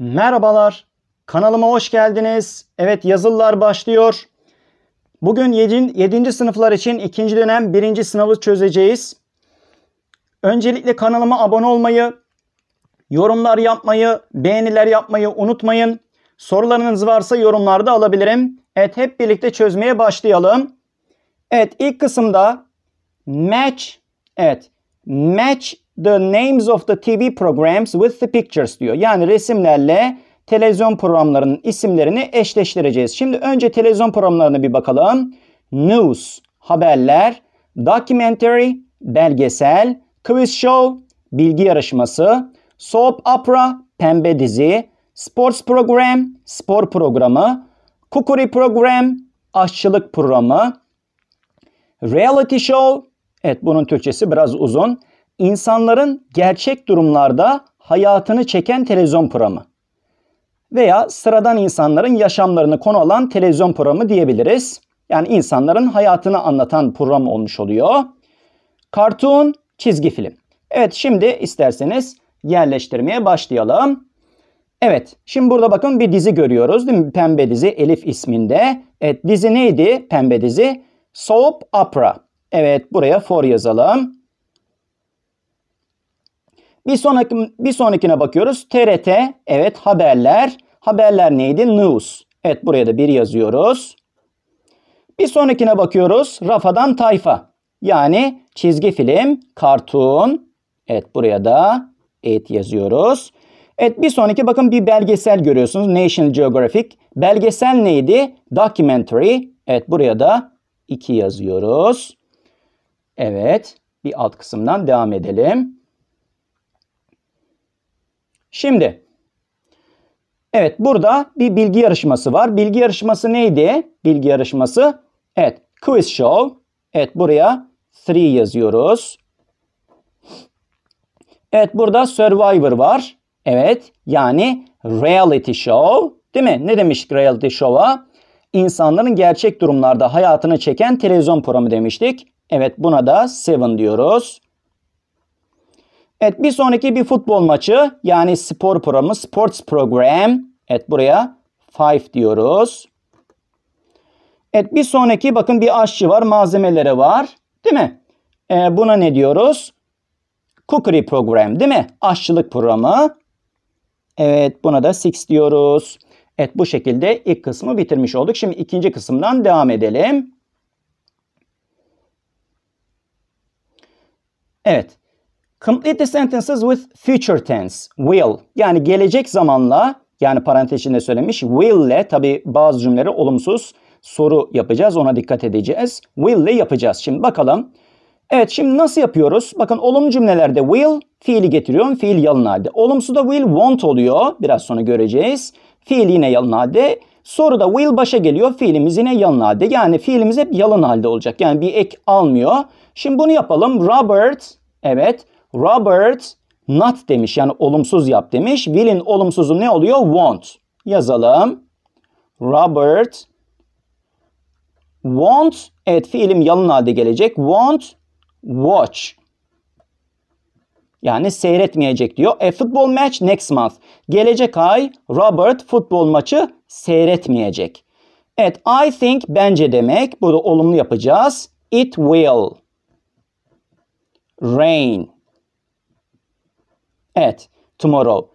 Merhabalar. Kanalıma hoş geldiniz. Evet yazılılar başlıyor. Bugün 7. sınıflar için 2. dönem 1. sınavı çözeceğiz. Öncelikle kanalıma abone olmayı, yorumlar yapmayı, beğeniler yapmayı unutmayın. Sorularınız varsa yorumlarda alabilirim. Evet hep birlikte çözmeye başlayalım. Evet ilk kısımda match evet match the names of the TV programs with the pictures diyor. Yani resimlerle televizyon programlarının isimlerini eşleştireceğiz. Şimdi önce televizyon programlarına bir bakalım. News, haberler, documentary, belgesel, quiz show, bilgi yarışması, soap opera, pembe dizi, sports program, spor programı, kukuri program, aşçılık programı, reality show, evet bunun Türkçesi biraz uzun, insanların gerçek durumlarda hayatını çeken televizyon programı veya sıradan insanların yaşamlarını konu alan televizyon programı diyebiliriz. Yani insanların hayatını anlatan program olmuş oluyor. Kartun, çizgi film. Evet şimdi isterseniz yerleştirmeye başlayalım. Evet şimdi burada bakın bir dizi görüyoruz değil mi? Pembe dizi Elif isminde. Evet dizi neydi pembe dizi? Soap Opera. Evet buraya for yazalım. Bir sonraki bir sonrakine bakıyoruz. TRT, evet haberler. Haberler neydi? News. Evet buraya da bir yazıyoruz. Bir sonrakine bakıyoruz. Rafadan tayfa. Yani çizgi film, kartun. Evet buraya da et yazıyoruz. Evet bir sonraki bakın bir belgesel görüyorsunuz. National Geographic. Belgesel neydi? Documentary. Evet buraya da 2 yazıyoruz. Evet bir alt kısımdan devam edelim. Şimdi evet burada bir bilgi yarışması var. Bilgi yarışması neydi? Bilgi yarışması evet quiz show. Evet buraya 3 yazıyoruz. Evet burada Survivor var. Evet yani reality show değil mi? Ne demiştik reality show'a? İnsanların gerçek durumlarda hayatını çeken televizyon programı demiştik. Evet buna da Seven diyoruz. Evet bir sonraki bir futbol maçı yani spor programı sports program. Evet buraya five diyoruz. Evet bir sonraki bakın bir aşçı var malzemeleri var değil mi? Ee, buna ne diyoruz? Cookery program değil mi? Aşçılık programı. Evet buna da six diyoruz. Evet bu şekilde ilk kısmı bitirmiş olduk. Şimdi ikinci kısımdan devam edelim. Evet. Complete the sentences with future tense. Will. Yani gelecek zamanla yani parantez içinde söylemiş. Will ile tabi bazı cümleleri olumsuz soru yapacağız. Ona dikkat edeceğiz. Will ile yapacağız. Şimdi bakalım. Evet şimdi nasıl yapıyoruz? Bakın olumlu cümlelerde will fiili getiriyorum. Fiil yalın halde. Olumsuz da will won't oluyor. Biraz sonra göreceğiz. Fiil yine yalın halde. Soruda will başa geliyor. Fiilimiz yine yalın halde. Yani fiilimiz hep yalın halde olacak. Yani bir ek almıyor. Şimdi bunu yapalım. Robert evet Robert not demiş yani olumsuz yap demiş. Will'in olumsuzu ne oluyor? Won't. Yazalım. Robert won't evet fiilim yalın halde gelecek. Won't watch. Yani seyretmeyecek diyor. A e, football match next month. Gelecek ay Robert futbol maçı seyretmeyecek. Evet I think bence demek. Burada olumlu yapacağız. It will rain. Evet, tomorrow.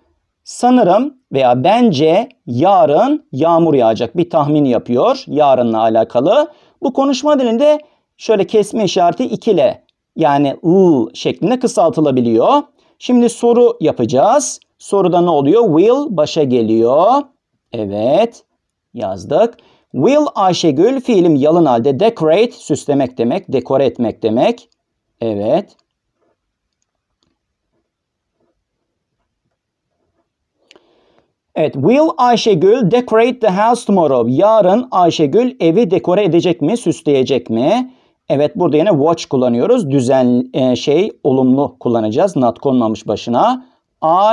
Sanırım veya bence yarın yağmur yağacak bir tahmin yapıyor yarınla alakalı. Bu konuşma dilinde şöyle kesme işareti ikile yani ı şeklinde kısaltılabiliyor. Şimdi soru yapacağız. Soruda ne oluyor? Will başa geliyor. Evet yazdık. Will Ayşegül fiilim yalın halde decorate süslemek demek, dekore etmek demek. Evet. Evet, will Ayşegül decorate the house tomorrow? Yarın Ayşegül evi dekore edecek mi, süsleyecek mi? Evet, burada yine watch kullanıyoruz. Düzen e, şey olumlu kullanacağız. Not konmamış başına.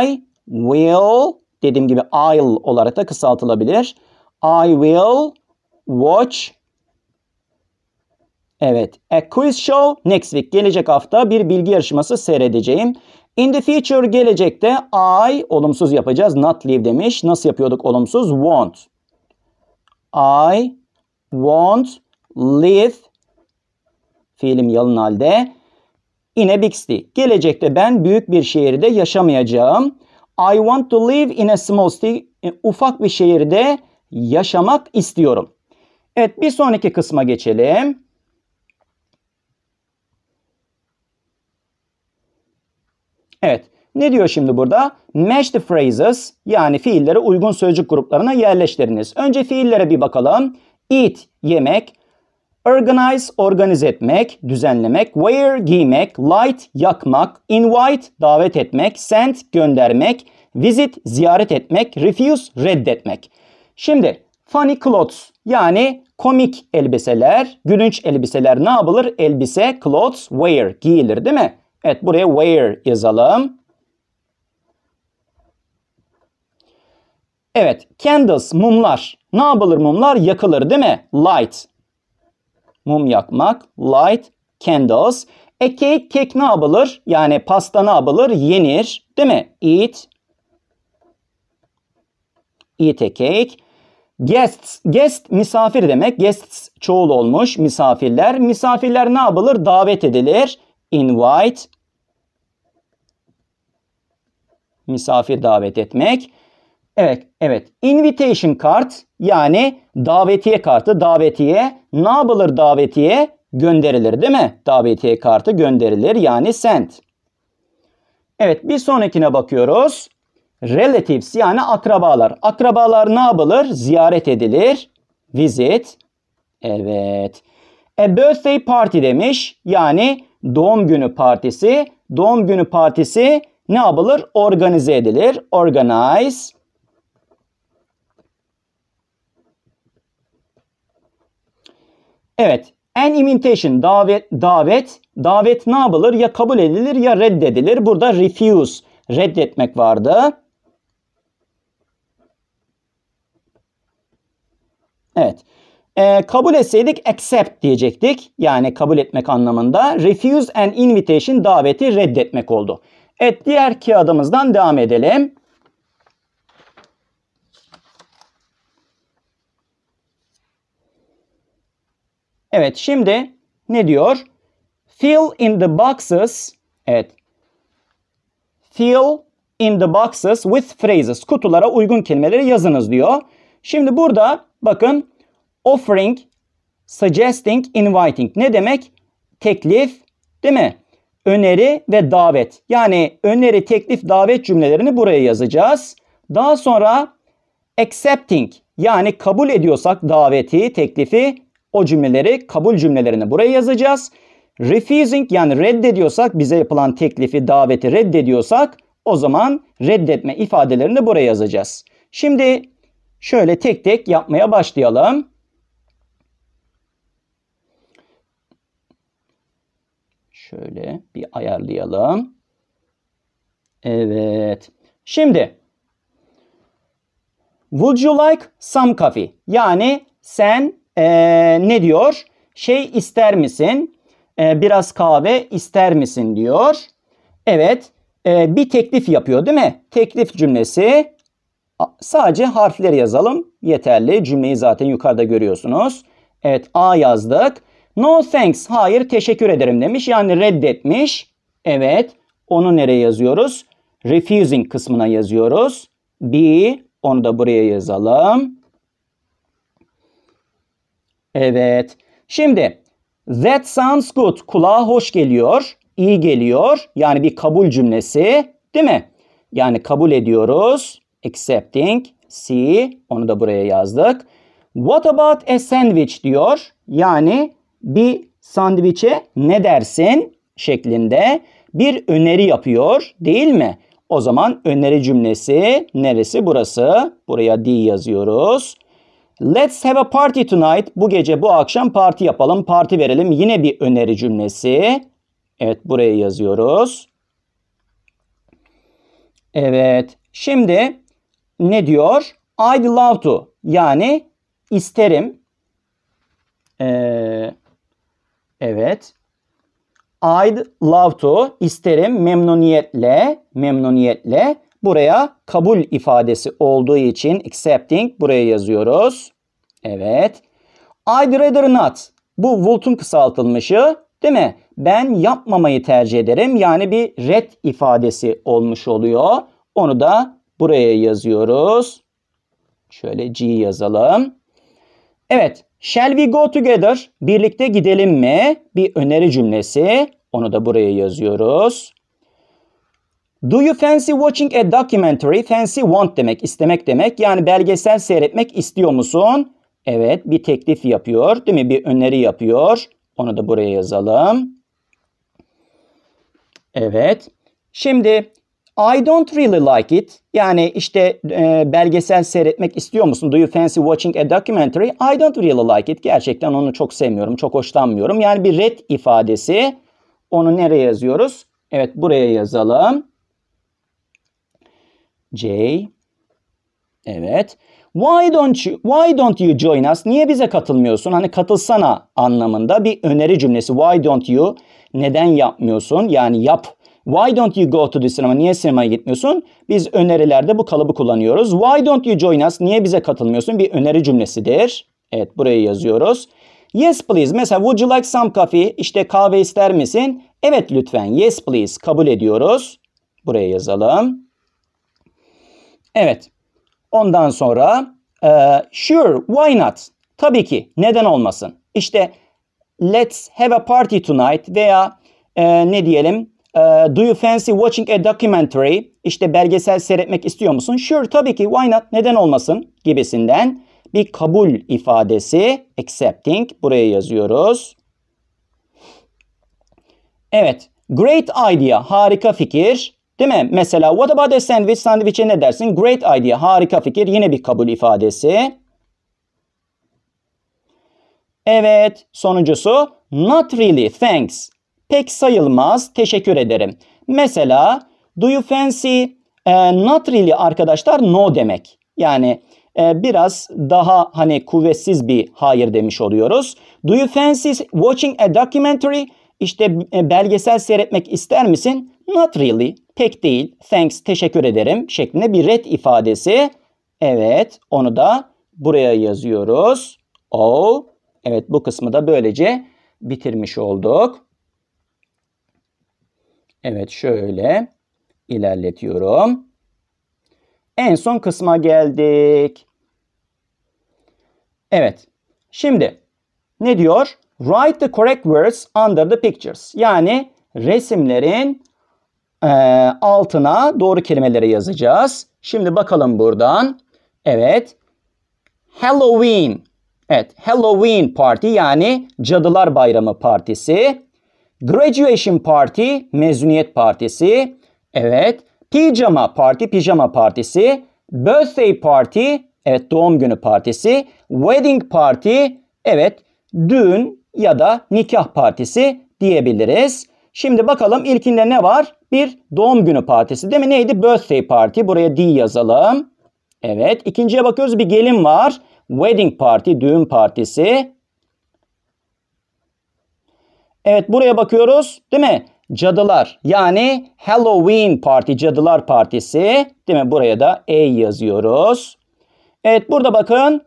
I will dediğim gibi I'll olarak da kısaltılabilir. I will watch Evet. A quiz show next week. Gelecek hafta bir bilgi yarışması seyredeceğim. In the future gelecekte I olumsuz yapacağız. Not leave demiş. Nasıl yapıyorduk olumsuz? Won't. I won't live fiilim yalın halde in a big city. Gelecekte ben büyük bir şehirde yaşamayacağım. I want to live in a small city. Ufak bir şehirde yaşamak istiyorum. Evet bir sonraki kısma geçelim. Evet. Ne diyor şimdi burada? Match the phrases yani fiillere uygun sözcük gruplarına yerleştiriniz. Önce fiillere bir bakalım. Eat yemek, organize organize etmek, düzenlemek, wear giymek, light yakmak, invite davet etmek, send göndermek, visit ziyaret etmek, refuse reddetmek. Şimdi funny clothes yani komik elbiseler, gülünç elbiseler ne yapılır? Elbise, clothes, wear giyilir değil mi? Evet buraya where yazalım. Evet candles mumlar. Ne yapılır mumlar? Yakılır değil mi? Light. Mum yakmak. Light candles. E cake, kek ne yapılır? Yani pasta ne yapılır? Yenir. Değil mi? Eat. Eat a cake. Guests. Guest misafir demek. Guests çoğul olmuş. Misafirler. Misafirler ne yapılır? Davet edilir invite misafir davet etmek. Evet, evet. Invitation card yani davetiye kartı, davetiye ne yapılır davetiye? Gönderilir değil mi? Davetiye kartı gönderilir yani sent. Evet bir sonrakine bakıyoruz. Relatives yani akrabalar. Akrabalar ne yapılır? Ziyaret edilir. Visit. Evet. A birthday party demiş. Yani doğum günü partisi. Doğum günü partisi ne yapılır? Organize edilir. Organize. Evet. An invitation davet davet davet ne yapılır? Ya kabul edilir ya reddedilir. Burada refuse reddetmek vardı. Evet. E, kabul etseydik accept diyecektik. Yani kabul etmek anlamında. Refuse an invitation daveti reddetmek oldu. Evet diğer kağıdımızdan devam edelim. Evet şimdi ne diyor? Fill in the boxes. Evet. Fill in the boxes with phrases. Kutulara uygun kelimeleri yazınız diyor. Şimdi burada bakın Offering, suggesting, inviting. Ne demek? Teklif, değil mi? Öneri ve davet. Yani öneri, teklif, davet cümlelerini buraya yazacağız. Daha sonra accepting yani kabul ediyorsak daveti, teklifi o cümleleri kabul cümlelerini buraya yazacağız. Refusing yani reddediyorsak bize yapılan teklifi, daveti reddediyorsak o zaman reddetme ifadelerini buraya yazacağız. Şimdi şöyle tek tek yapmaya başlayalım. Şöyle bir ayarlayalım. Evet. Şimdi Would you like some coffee? Yani sen ee, ne diyor? Şey ister misin? E, biraz kahve ister misin diyor. Evet. E, bir teklif yapıyor değil mi? Teklif cümlesi. Sadece harfleri yazalım. Yeterli. Cümleyi zaten yukarıda görüyorsunuz. Evet A yazdık. No thanks. Hayır teşekkür ederim demiş. Yani reddetmiş. Evet. Onu nereye yazıyoruz? Refusing kısmına yazıyoruz. B. Onu da buraya yazalım. Evet. Şimdi that sounds good. Kulağa hoş geliyor. İyi geliyor. Yani bir kabul cümlesi. Değil mi? Yani kabul ediyoruz. Accepting. C. Onu da buraya yazdık. What about a sandwich diyor. Yani bir sandviçe ne dersin şeklinde bir öneri yapıyor değil mi? O zaman öneri cümlesi neresi burası? Buraya D yazıyoruz. Let's have a party tonight. Bu gece bu akşam parti yapalım, parti verelim. Yine bir öneri cümlesi. Evet buraya yazıyoruz. Evet. Şimdi ne diyor? I'd love to. Yani isterim. Ee, Evet. I'd love to isterim memnuniyetle memnuniyetle buraya kabul ifadesi olduğu için accepting buraya yazıyoruz. Evet. I'd rather not. Bu Wolt'un kısaltılmışı değil mi? Ben yapmamayı tercih ederim. Yani bir red ifadesi olmuş oluyor. Onu da buraya yazıyoruz. Şöyle G yazalım. Evet. Shall we go together? Birlikte gidelim mi? Bir öneri cümlesi. Onu da buraya yazıyoruz. Do you fancy watching a documentary? Fancy want demek, istemek demek. Yani belgesel seyretmek istiyor musun? Evet, bir teklif yapıyor, değil mi? Bir öneri yapıyor. Onu da buraya yazalım. Evet. Şimdi I don't really like it. Yani işte e, belgesel seyretmek istiyor musun? Do you fancy watching a documentary? I don't really like it. Gerçekten onu çok sevmiyorum, çok hoşlanmıyorum. Yani bir red ifadesi. Onu nereye yazıyoruz? Evet buraya yazalım. J. Evet. Why don't you why don't you join us? Niye bize katılmıyorsun? Hani katılsana anlamında bir öneri cümlesi. Why don't you? Neden yapmıyorsun? Yani yap Why don't you go to the cinema? Niye sinemaya gitmiyorsun? Biz önerilerde bu kalıbı kullanıyoruz. Why don't you join us? Niye bize katılmıyorsun? Bir öneri cümlesidir. Evet burayı yazıyoruz. Yes please. Mesela would you like some coffee? İşte kahve ister misin? Evet lütfen. Yes please. Kabul ediyoruz. Buraya yazalım. Evet. Ondan sonra e, sure why not? Tabii ki neden olmasın? İşte let's have a party tonight veya e, ne diyelim ee, do you fancy watching a documentary? İşte belgesel seyretmek istiyor musun? Sure tabii ki why not neden olmasın gibisinden bir kabul ifadesi accepting buraya yazıyoruz. Evet great idea harika fikir. Değil mi? Mesela what about a sandwich? Sandviçe ne dersin? Great idea harika fikir yine bir kabul ifadesi. Evet sonuncusu not really thanks pek sayılmaz. Teşekkür ederim. Mesela do you fancy e, not really arkadaşlar no demek. Yani e, biraz daha hani kuvvetsiz bir hayır demiş oluyoruz. Do you fancy watching a documentary? İşte e, belgesel seyretmek ister misin? Not really. Pek değil. Thanks. Teşekkür ederim. Şeklinde bir red ifadesi. Evet. Onu da buraya yazıyoruz. Oh. Evet bu kısmı da böylece bitirmiş olduk. Evet şöyle ilerletiyorum. En son kısma geldik. Evet. Şimdi ne diyor? Write the correct words under the pictures. Yani resimlerin e, altına doğru kelimeleri yazacağız. Şimdi bakalım buradan. Evet. Halloween. Evet. Halloween party yani Cadılar Bayramı partisi. Graduation Party mezuniyet partisi. Evet. Pijama Party pijama partisi. Birthday Party evet doğum günü partisi. Wedding Party evet düğün ya da nikah partisi diyebiliriz. Şimdi bakalım ilkinde ne var? Bir doğum günü partisi değil mi? Neydi? Birthday Party. Buraya D yazalım. Evet. ikinciye bakıyoruz. Bir gelin var. Wedding Party, düğün partisi. Evet buraya bakıyoruz değil mi? Cadılar yani Halloween Parti, Cadılar Partisi değil mi? Buraya da E yazıyoruz. Evet burada bakın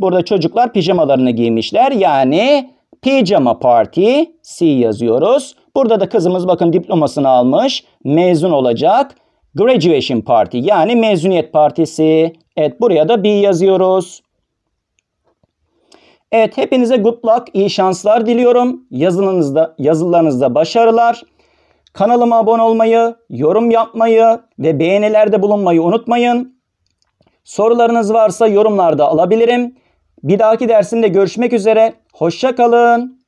burada çocuklar pijamalarını giymişler yani pijama party C yazıyoruz. Burada da kızımız bakın diplomasını almış mezun olacak. Graduation Party yani mezuniyet partisi. Evet buraya da B yazıyoruz. Evet hepinize good luck, iyi şanslar diliyorum. Yazılarınızda, yazılarınızda başarılar. Kanalıma abone olmayı, yorum yapmayı ve beğenilerde bulunmayı unutmayın. Sorularınız varsa yorumlarda alabilirim. Bir dahaki dersimde görüşmek üzere. Hoşça kalın.